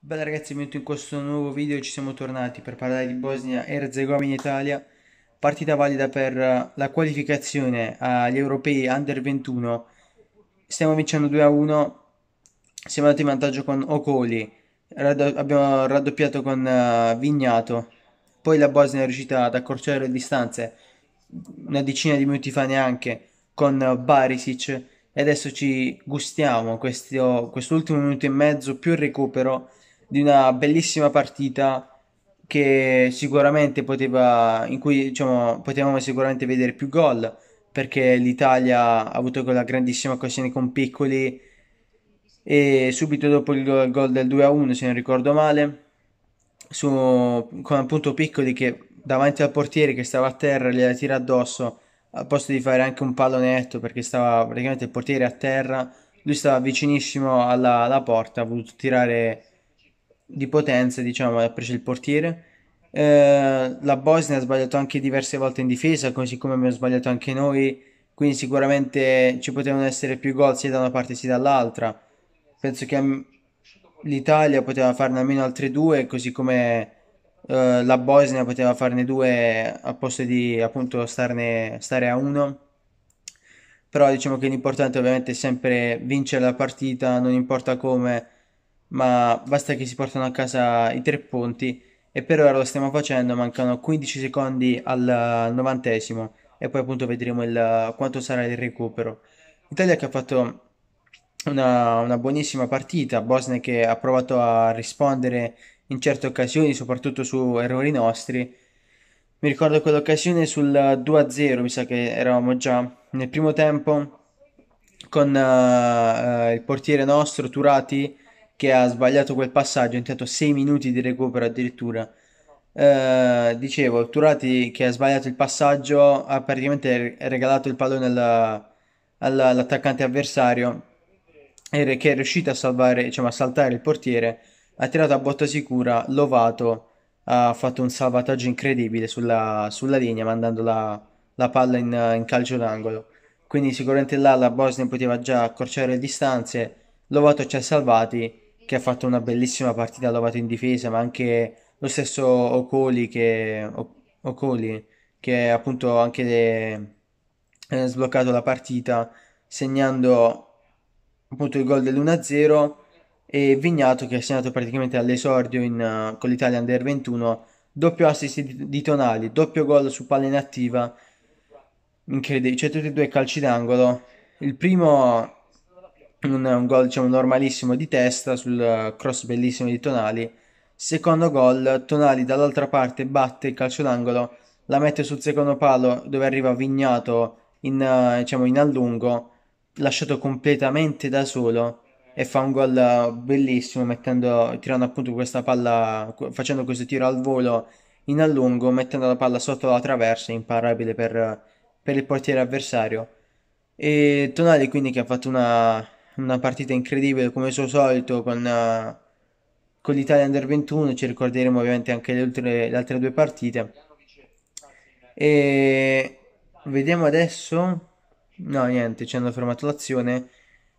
Bella ragazzi, benvenuti in questo nuovo video, ci siamo tornati per parlare di Bosnia e Erzegovina Italia, partita valida per eh, la qualificazione agli europei Under 21. Stiamo vincendo 2 a 1, siamo andati in vantaggio con Ocoli Raddo abbiamo raddoppiato con uh, Vignato, poi la Bosnia è riuscita ad accorciare le distanze una decina di minuti fa neanche con eh, Barisic e adesso ci gustiamo questo, quest'ultimo minuto e mezzo più il recupero di una bellissima partita che sicuramente poteva, in cui diciamo, potevamo sicuramente vedere più gol perché l'Italia ha avuto quella grandissima occasione con Piccoli e subito dopo il gol del 2-1 se non ricordo male su, con appunto Piccoli che davanti al portiere che stava a terra gliela tira addosso al posto di fare anche un pallonetto perché stava praticamente il portiere a terra lui stava vicinissimo alla, alla porta ha voluto tirare di potenza, diciamo, ha preso il portiere. Eh, la Bosnia ha sbagliato anche diverse volte in difesa, così come abbiamo sbagliato anche noi, quindi sicuramente ci potevano essere più gol sia da una parte sia dall'altra. Penso che mm, l'Italia poteva farne almeno altre due, così come eh, la Bosnia poteva farne due a posto di appunto starne, stare a uno. Però diciamo che l'importante ovviamente è sempre vincere la partita, non importa come ma basta che si portano a casa i tre punti e per ora lo stiamo facendo, mancano 15 secondi al novantesimo e poi appunto vedremo il, quanto sarà il recupero. Italia che ha fatto una, una, buonissima partita, Bosnia che ha provato a rispondere in certe occasioni, soprattutto su errori nostri. Mi ricordo quell'occasione sul 2-0, mi sa che eravamo già nel primo tempo con uh, uh, il portiere nostro Turati che ha sbagliato quel passaggio, ha intanto 6 minuti di recupero addirittura. Eh, dicevo, Turati che ha sbagliato il passaggio ha praticamente regalato il pallone alla, alla, all'attaccante avversario e, che è riuscito a, salvare, diciamo, a saltare il portiere, ha tirato a botta sicura, Lovato ha fatto un salvataggio incredibile sulla, sulla linea mandando la, la palla in, in calcio d'angolo. Quindi sicuramente là la Bosnia poteva già accorciare le distanze, Lovato ci ha salvati che ha fatto una bellissima partita, ha in difesa, ma anche lo stesso Ocoli che, Ocoli, che appunto anche de, eh, sbloccato la partita segnando appunto il gol dell'1-0 e Vignato che ha segnato praticamente all'esordio in, uh, con l'Italia Under 21 doppio assist di, di Tonali, doppio gol su palla inattiva incredibile, cioè tutti e due calci d'angolo il primo un, un gol diciamo, normalissimo di testa sul cross bellissimo di Tonali. Secondo gol, Tonali dall'altra parte batte il calcio d'angolo, la mette sul secondo palo dove arriva Vignato in, diciamo, in allungo, lasciato completamente da solo e fa un gol bellissimo mettendo, tirando appunto questa palla, facendo questo tiro al volo in allungo, mettendo la palla sotto la traversa, imparabile per, per il portiere avversario. E Tonali quindi che ha fatto una, una partita incredibile come al suo solito con, uh, con l'Italia Under 21, ci ricorderemo ovviamente anche le, ultre, le altre due partite. E vediamo adesso, no niente, ci hanno fermato l'azione.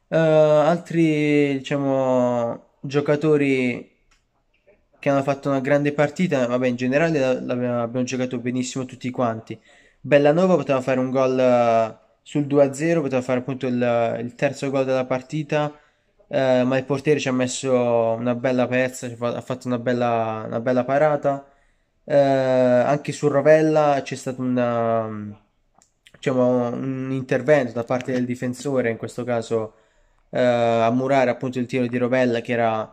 Uh, altri diciamo giocatori che hanno fatto una grande partita, vabbè in generale l'abbiamo, giocato benissimo tutti quanti. Bellanova poteva fare un gol sul 2-0, poteva fare appunto il, il terzo gol della partita, eh, ma il portiere ci ha messo una bella pezza, ha fatto una bella, una bella parata. Eh, anche su Rovella c'è stato una, diciamo, un intervento da parte del difensore, in questo caso eh, a murare appunto il tiro di Rovella che era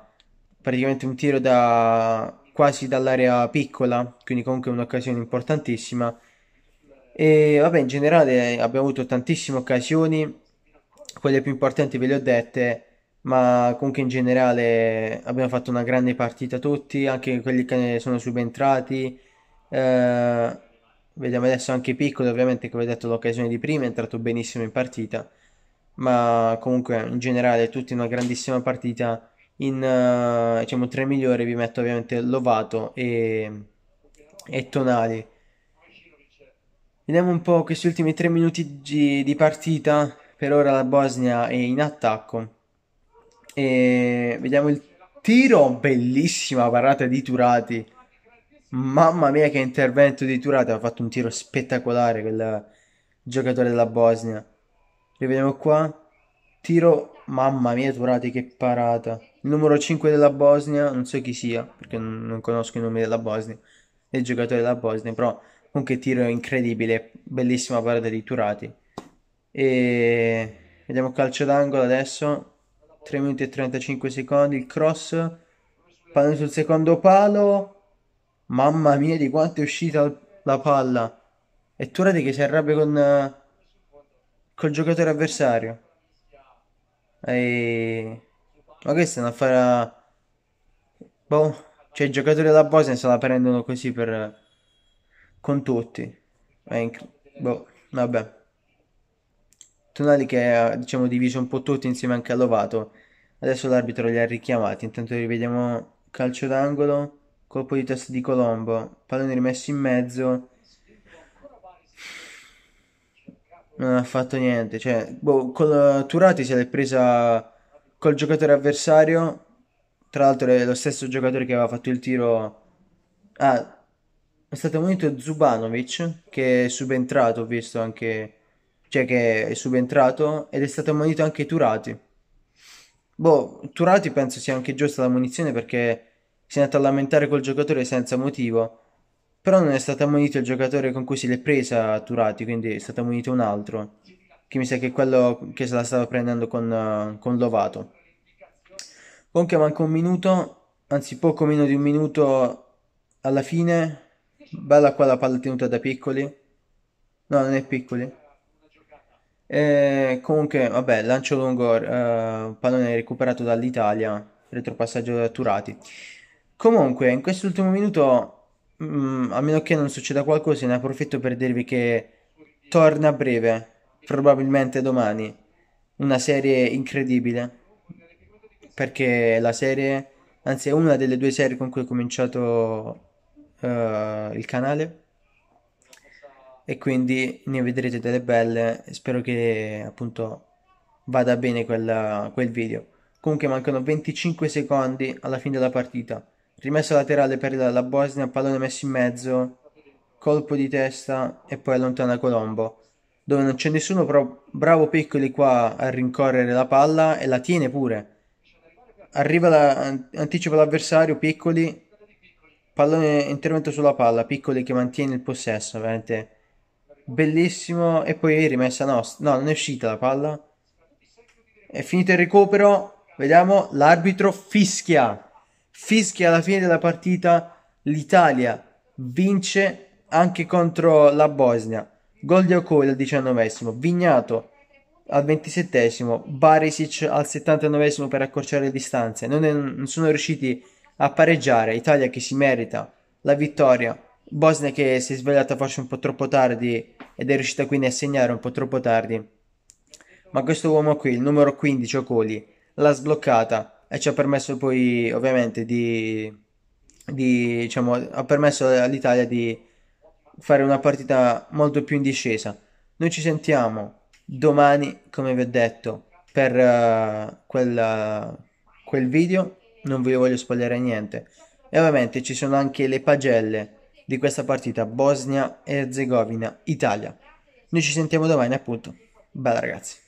praticamente un tiro da quasi dall'area piccola, quindi comunque un'occasione importantissima. E vabbè, in generale abbiamo avuto tantissime occasioni, quelle più importanti ve le ho dette, ma comunque in generale abbiamo fatto una grande partita tutti, anche quelli che ne sono subentrati. Eh, vediamo adesso anche Piccolo, ovviamente come ho detto l'occasione di prima, è entrato benissimo in partita, ma comunque in generale tutti una grandissima partita. In uh, diciamo, i migliori vi metto ovviamente Lovato e, e Tonali Vediamo un po' questi ultimi tre minuti di partita. Per ora la Bosnia è in attacco. E vediamo il tiro, bellissima parata di Turati. Mamma mia che intervento di Turati, ha fatto un tiro spettacolare quel giocatore della Bosnia. Rivediamo qua. Tiro, mamma mia Turati che parata. Il numero 5 della Bosnia, non so chi sia, perché non conosco i nomi della Bosnia, E il giocatore della Bosnia, però con che tiro incredibile, bellissima parata di Turati. E vediamo calcio d'angolo adesso, 3 minuti e 35 secondi, il cross, palla sul secondo palo, mamma mia di quanto è uscita la palla. E Turati che si arrabbia con col giocatore avversario. E... Ma questa è una fare... Boh, cioè i giocatori della Bosnia se la prendono così per con tutti. Inc- boh, vabbè. Tonali che ha diciamo, diviso un po' tutti insieme anche a Lovato. Adesso l'arbitro li ha richiamati. Intanto rivediamo calcio d'angolo, colpo di testa di Colombo, pallone rimesso in mezzo. Non ha fatto niente. Cioè, boh, col, Turati se l'è presa col giocatore avversario. Tra l'altro è lo stesso giocatore che aveva fatto il tiro. Ah, è stato munito Zubanovic che è subentrato, ho visto anche, cioè che è subentrato ed è stato ammonito anche Turati. Boh, Turati penso sia anche giusta la munizione perché si è andato a lamentare col giocatore senza motivo, però non è stato ammonito il giocatore con cui si l'è presa Turati, quindi è stato ammonito un altro, che mi sa che è quello che se la stava prendendo con, con Lovato. Comunque manca un minuto, anzi poco meno di un minuto alla fine, Bella quella palla tenuta da piccoli. No, non è piccoli. E eh, comunque, vabbè, lancio lungo, eh, pallone recuperato dall'Italia, retropassaggio da Turati. Comunque, in quest'ultimo minuto, mh, mm, a meno che non succeda qualcosa, ne approfitto per dirvi che torna a breve, probabilmente domani, una serie incredibile. Perché la serie, anzi è una delle due serie con cui ho cominciato eh, il canale e quindi ne vedrete delle belle spero che appunto vada bene quel, quel video comunque mancano 25 secondi alla fine della partita rimessa laterale per la, la Bosnia pallone messo in mezzo colpo di testa e poi allontana Colombo dove non c'è nessuno però bravo Piccoli qua a rincorrere la palla e la tiene pure arriva la, anticipa l'avversario Piccoli pallone intervento sulla palla, piccoli che mantiene il possesso, veramente bellissimo. E poi rimessa nostra, no, non è uscita la palla. È finito il recupero, vediamo, l'arbitro fischia, fischia alla fine della partita, l'Italia vince anche contro la Bosnia. Gol di Okoi al diciannovesimo, Vignato al ventisettesimo, Barisic al settantanovesimo per accorciare le distanze. Non, è, non sono riusciti a a pareggiare. Italia che si merita la vittoria. Bosnia che si è svegliata forse un po' troppo tardi ed è riuscita quindi a segnare un po' troppo tardi. Ma questo uomo qui, il numero 15 Ocoli, l'ha sbloccata e ci ha permesso poi ovviamente di, di diciamo, ha permesso all'Italia di fare una partita molto più in discesa. Noi ci sentiamo domani, come vi ho detto, per uh, quel, uh, quel video non vi voglio spoilerare niente. E ovviamente ci sono anche le pagelle di questa partita Bosnia-Erzegovina-Italia. Noi ci sentiamo domani appunto. Bella ragazzi.